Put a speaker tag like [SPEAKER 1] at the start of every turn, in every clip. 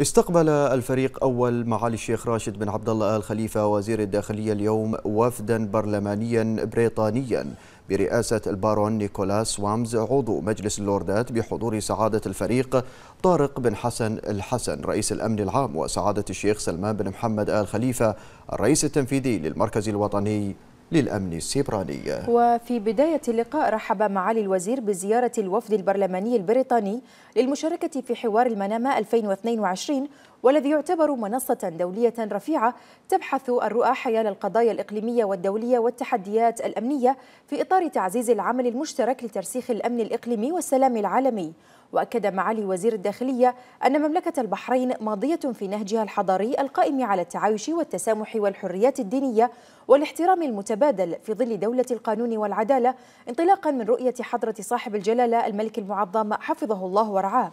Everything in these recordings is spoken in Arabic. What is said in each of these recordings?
[SPEAKER 1] استقبل الفريق أول معالي الشيخ راشد بن عبد الله آل خليفة وزير الداخلية اليوم وفدا برلمانيا بريطانيا برئاسة البارون نيكولاس وامز عضو مجلس اللوردات بحضور سعادة الفريق طارق بن حسن الحسن رئيس الأمن العام وسعادة الشيخ سلمان بن محمد آل خليفة الرئيس التنفيذي للمركز الوطني للأمن السبراني
[SPEAKER 2] وفي بداية اللقاء رحب معالي الوزير بزيارة الوفد البرلماني البريطاني للمشاركة في حوار المنامة 2022 والذي يعتبر منصة دولية رفيعة تبحث الرؤى حيال القضايا الإقليمية والدولية والتحديات الأمنية في إطار تعزيز العمل المشترك لترسيخ الأمن الإقليمي والسلام العالمي وأكد معالي وزير الداخلية أن مملكة البحرين ماضية في نهجها الحضاري القائم على التعايش والتسامح والحريات الدينية والاحترام المتبادل في ظل دولة القانون والعدالة انطلاقا من رؤية حضرة صاحب الجلالة الملك المعظم حفظه الله ورعاه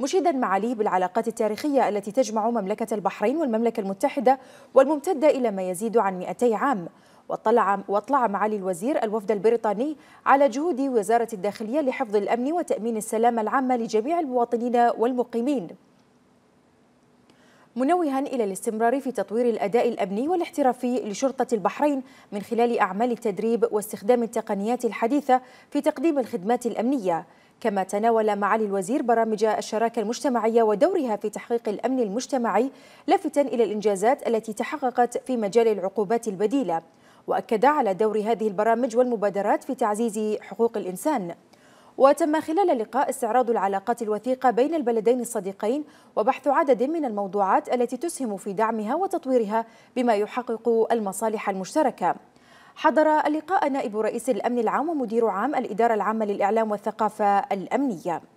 [SPEAKER 2] مشيدا معاليه بالعلاقات التاريخية التي تجمع مملكة البحرين والمملكة المتحدة والممتدة إلى ما يزيد عن 200 عام واطلع واطلع معالي الوزير الوفد البريطاني على جهود وزارة الداخلية لحفظ الأمن وتأمين السلامة العامة لجميع المواطنين والمقيمين منوها إلى الاستمرار في تطوير الأداء الأمني والاحترافي لشرطة البحرين من خلال أعمال التدريب واستخدام التقنيات الحديثة في تقديم الخدمات الأمنية كما تناول معالي الوزير برامج الشراكة المجتمعية ودورها في تحقيق الأمن المجتمعي لافتا إلى الإنجازات التي تحققت في مجال العقوبات البديلة وأكد على دور هذه البرامج والمبادرات في تعزيز حقوق الانسان وتم خلال اللقاء استعراض العلاقات الوثيقة بين البلدين الصديقين وبحث عدد من الموضوعات التي تسهم في دعمها وتطويرها بما يحقق المصالح المشتركة حضر اللقاء نائب رئيس الأمن العام ومدير عام الإدارة العامة للإعلام والثقافة الأمنية